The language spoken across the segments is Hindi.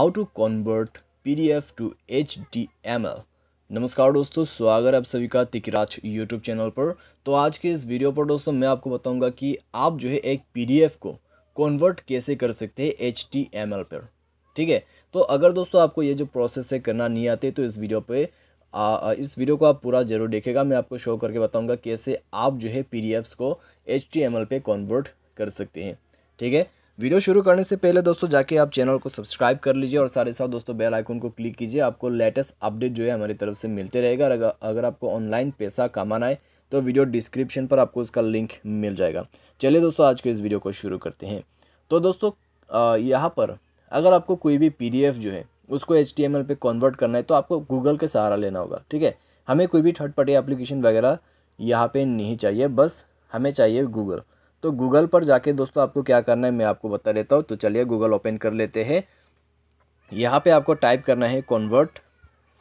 how to convert P D F to H D M L नमस्कार दोस्तों स्वागत है आप सभी का तिकराज यूट्यूब चैनल पर तो आज के इस वीडियो पर दोस्तों मैं आपको बताऊंगा कि आप जो है एक पी डी एफ को कॉन्वर्ट कैसे कर सकते हैं एच एम एल पर ठीक है तो अगर दोस्तों आपको ये जो प्रोसेस है करना नहीं आते तो इस वीडियो पर आ, इस वीडियो को आप पूरा जरूर देखेगा मैं आपको शो करके बताऊँगा कैसे आप जो है पी डी एफ्स को एच डी एम एल पे कॉन्वर्ट कर सकते हैं ठीक है वीडियो शुरू करने से पहले दोस्तों जाके आप चैनल को सब्सक्राइब कर लीजिए और सारे साथ दोस्तों बेल आइकन को क्लिक कीजिए आपको लेटेस्ट अपडेट जो है हमारी तरफ से मिलते रहेगा अगर अगर आपको ऑनलाइन पैसा कमाना है तो वीडियो डिस्क्रिप्शन पर आपको उसका लिंक मिल जाएगा चलिए दोस्तों आज के इस वीडियो को शुरू करते हैं तो दोस्तों यहाँ पर अगर आपको कोई भी पी जो है उसको एच टी कन्वर्ट करना है तो आपको गूगल के सहारा लेना होगा ठीक है हमें कोई भी थर्ड पार्टी एप्लीकेशन वगैरह यहाँ पर नहीं चाहिए बस हमें चाहिए गूगल तो गूगल पर जाके दोस्तों आपको क्या करना है मैं आपको बता देता हूँ तो चलिए गूगल ओपन कर लेते हैं यहाँ पे आपको टाइप करना है convert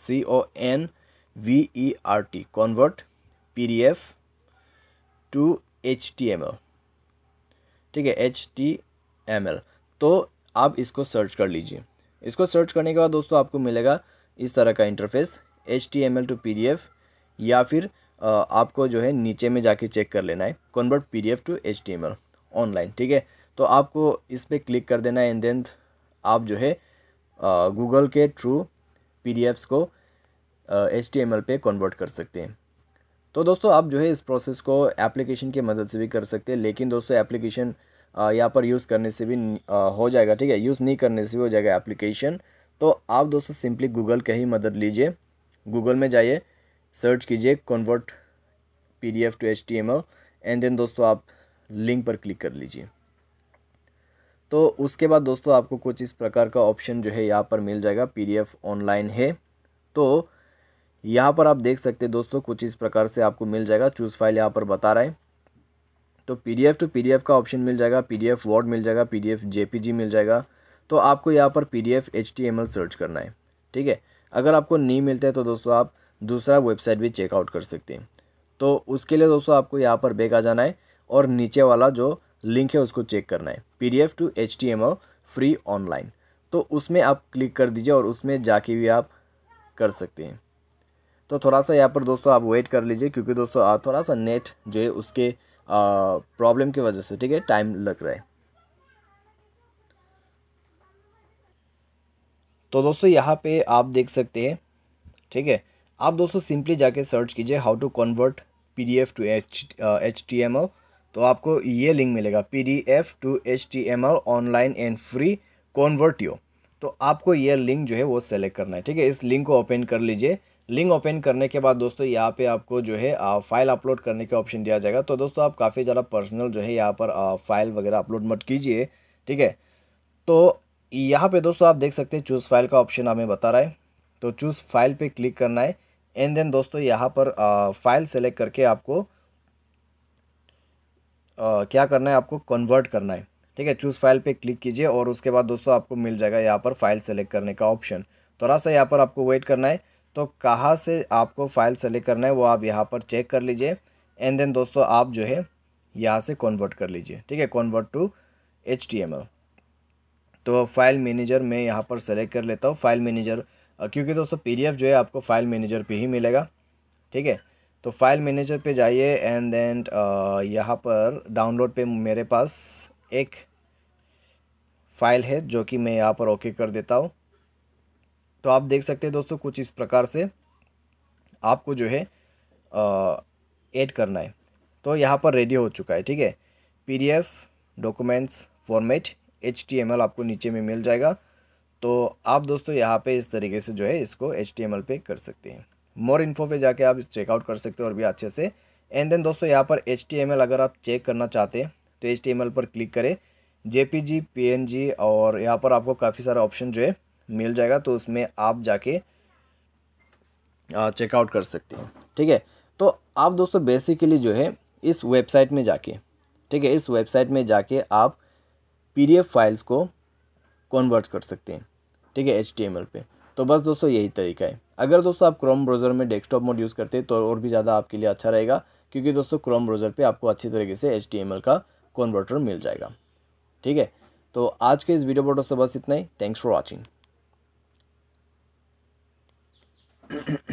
C O N V E R T convert P D F to H T M L ठीक है एच टी एम एल तो आप इसको सर्च कर लीजिए इसको सर्च करने के बाद दोस्तों आपको मिलेगा इस तरह का interface H T M L to P D F या फिर आपको जो है नीचे में जाके चेक कर लेना है convert P D F to H D M L online ठीक है तो आपको इस पर क्लिक कर देना है एंड देन आप जो है गूगल के थ्रू पी डी एफ्स को एच डी एम एल पे कन्वर्ट कर सकते हैं तो दोस्तों आप जो है इस प्रोसेस को एप्लीकेशन की मदद से भी कर सकते हैं लेकिन दोस्तों एप्लीकेशन यहाँ पर यूज़ करने से भी हो जाएगा ठीक है यूज़ नहीं करने से भी हो जाएगा एप्लीकेशन तो आप दोस्तों सिंपली गूगल का ही मदद लीजिए गूगल में जाइए सर्च कीजिए convert P D F to H T M L and then दोस्तों आप लिंक पर क्लिक कर लीजिए तो उसके बाद दोस्तों आपको कुछ इस प्रकार का ऑप्शन जो है यहाँ पर मिल जाएगा पी डी एफ ऑनलाइन है तो यहाँ पर आप देख सकते हैं दोस्तों कुछ इस प्रकार से आपको मिल जाएगा चूज़ फाइल यहाँ पर बता रहा है तो P D F to P D F का ऑप्शन मिल जाएगा पी डी एफ वर्ड मिल जाएगा P D F J P G मिल जाएगा तो आपको यहाँ पर P D F H T M L search करना है ठीक है अगर आपको नहीं मिलता है तो दोस्तों आप दूसरा वेबसाइट भी चेकआउट कर सकते हैं तो उसके लिए दोस्तों आपको यहाँ पर बैक आ जाना है और नीचे वाला जो लिंक है उसको चेक करना है P D F to H T M O free online तो उसमें आप क्लिक कर दीजिए और उसमें जाके भी आप कर सकते हैं तो थोड़ा सा यहाँ पर दोस्तों आप वेट कर लीजिए क्योंकि दोस्तों थोड़ा सा नेट जो है उसके प्रॉब्लम की वजह से ठीक है टाइम लग रहा है तो दोस्तों यहाँ पे आप देख सकते हैं ठीक है आप दोस्तों सिंपली जाके सर्च कीजिए how to convert P D F to H H T M L तो आपको ये लिंक मिलेगा P D F to H T M L online and free convert यो तो आपको ये लिंक जो है वो सेलेक्ट करना है ठीक है इस लिंक को ओपन कर लीजिए लिंक ओपन करने के बाद दोस्तों यहाँ पे आपको जो है फाइल अपलोड करने का ऑप्शन दिया जाएगा तो दोस्तों आप काफ़ी ज़्यादा पर्सनल जो है यहाँ पर फाइल वगैरह अपलोड मत कीजिए ठीक है तो यहाँ पे दोस्तों आप देख सकते हैं चूज़ फाइल का ऑप्शन हमें बता रहा है तो चूज़ फाइल पे क्लिक करना है एंड देन दोस्तों यहाँ पर फाइल सेलेक्ट करके आपको आ, क्या करना है आपको कन्वर्ट करना है ठीक है चूज़ फाइल पे क्लिक कीजिए और उसके बाद दोस्तों आपको मिल जाएगा यहाँ पर फाइल सेलेक्ट करने का ऑप्शन तो थोड़ा सा यहाँ पर आपको वेट करना है तो कहाँ से आपको फाइल सेलेक्ट करना है वो आप यहाँ पर चेक कर लीजिए एंड देन दोस्तों आप जो है यहाँ से कन्वर्ट कर लीजिए ठीक है कन्वर्ट टू एच तो फाइल मैनेजर मैं यहाँ पर सेलेक्ट कर लेता हूँ फाइल मैनेजर क्योंकि दोस्तों पी जो है आपको फाइल मैनेजर पर ही मिलेगा ठीक है तो फाइल मैनेजर पे जाइए एंड देन यहाँ पर डाउनलोड पे मेरे पास एक फाइल है जो कि मैं यहाँ पर ओके कर देता हूँ तो आप देख सकते हैं दोस्तों कुछ इस प्रकार से आपको जो है ऐड करना है तो यहाँ पर रेडी हो चुका है ठीक है पीडीएफ डॉक्यूमेंट्स फॉर्मेट एचटीएमएल आपको नीचे में मिल जाएगा तो आप दोस्तों यहाँ पे इस तरीके से जो है इसको एच पे कर सकते हैं मोर इन्फो पे जाके आप इस चेकआउट कर सकते हो और भी अच्छे से एंड देन दोस्तों यहाँ पर एच अगर आप चेक करना चाहते हैं तो एच पर क्लिक करें जे पी और यहाँ पर आपको काफ़ी सारा ऑप्शन जो है मिल जाएगा तो उसमें आप जाके चेकआउट कर सकते हैं ठीक है तो आप दोस्तों बेसिकली जो है इस वेबसाइट में जाके ठीक है इस वेबसाइट में जाके आप पीडीएफ फाइल्स को कन्वर्ट कर सकते हैं ठीक है एच पे तो बस दोस्तों यही तरीका है अगर दोस्तों आप क्रोम ब्राउज़र में डेस्कटॉप मोड यूज़ करते हैं तो और भी ज़्यादा आपके लिए अच्छा रहेगा क्योंकि दोस्तों क्रोम ब्राउज़र पे आपको अच्छी तरीके से एच का कन्वर्टर मिल जाएगा ठीक है तो आज के इस वीडियो पर दोस्तों बस इतना ही थैंक्स फॉर वॉचिंग